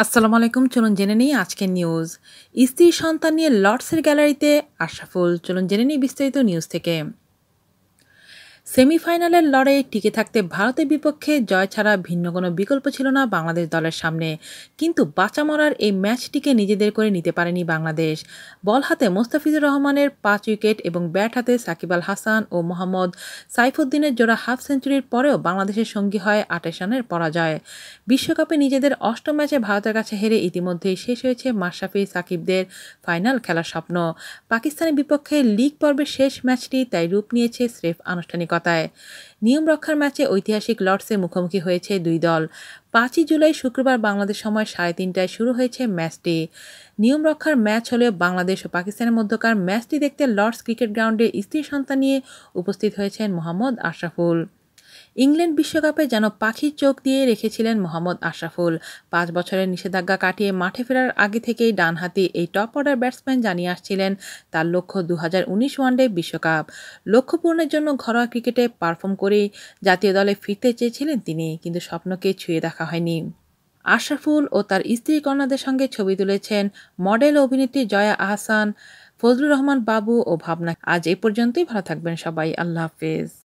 আসসালামু আলাইকুম চলুন জেনে নিই আজকের নিউজ স্ত্রী সন্তান নিয়ে লর্ডসের গ্যালারিতে আশাফুল চলুন জেনে নিই বিস্তারিত নিউজ থেকে সেমিফাইনালের লড়াইয়ে টিকে থাকতে ভারতের বিপক্ষে জয় ছাড়া ভিন্ন কোনো বিকল্প ছিল না বাংলাদেশ দলের সামনে কিন্তু বাঁচা মরার এই ম্যাচটিকে নিজেদের করে নিতে পারেনি বাংলাদেশ বল হাতে মোস্তাফিজুর রহমানের পাঁচ উইকেট এবং ব্যাট হাতে সাকিব আল হাসান ও মোহাম্মদ সাইফুদ্দিনের জোড়া হাফ সেঞ্চুরির পরেও বাংলাদেশের সঙ্গী হয় আটাশ রানের পরাজয় বিশ্বকাপে নিজেদের অষ্টম ম্যাচে ভারতের কাছে হেরে ইতিমধ্যেই শেষ হয়েছে মাশরাফি সাকিবদের ফাইনাল খেলার স্বপ্ন পাকিস্তানের বিপক্ষে লিগ পর্বের শেষ ম্যাচটি তাই রূপ নিয়েছে স্রেফ আনুষ্ঠানিক ধারাবাহিকতায় নিয়ম রক্ষার ম্যাচে ঐতিহাসিক লর্ডসে মুখোমুখি হয়েছে দুই দল পাঁচই জুলাই শুক্রবার বাংলাদেশ সময় সাড়ে তিনটায় শুরু হয়েছে ম্যাচটি নিয়ম রক্ষার ম্যাচ হলেও বাংলাদেশ ও পাকিস্তানের মধ্যকার ম্যাচটি দেখতে লর্ডস ক্রিকেট গ্রাউন্ডে স্ত্রী সন্তান নিয়ে উপস্থিত হয়েছেন মোহাম্মদ আশরাফুল ইংল্যান্ড বিশ্বকাপে যেন পাখির চোখ দিয়ে রেখেছিলেন মোহাম্মদ আশরাফুল পাঁচ বছরের নিষেধাজ্ঞা কাটিয়ে মাঠে ফেরার আগে থেকেই ডানহাতি এই টপ অর্ডার ব্যাটসম্যান জানিয়ে আসছিলেন তার লক্ষ্য দু ওয়ানডে বিশ্বকাপ লক্ষ্য পূরণের জন্য ঘরোয়া ক্রিকেটে পারফর্ম করে জাতীয় দলে ফিরতে চেয়েছিলেন তিনি কিন্তু স্বপ্নকে ছুঁয়ে দেখা হয়নি আশরাফুল ও তার স্ত্রী কন্যাদের সঙ্গে ছবি তুলেছেন মডেল অভিনেত্রী জয়া আহসান ফজলুর রহমান বাবু ও ভাবনা আজ এ পর্যন্তই ভালো থাকবেন সবাই আল্লাহ হাফেজ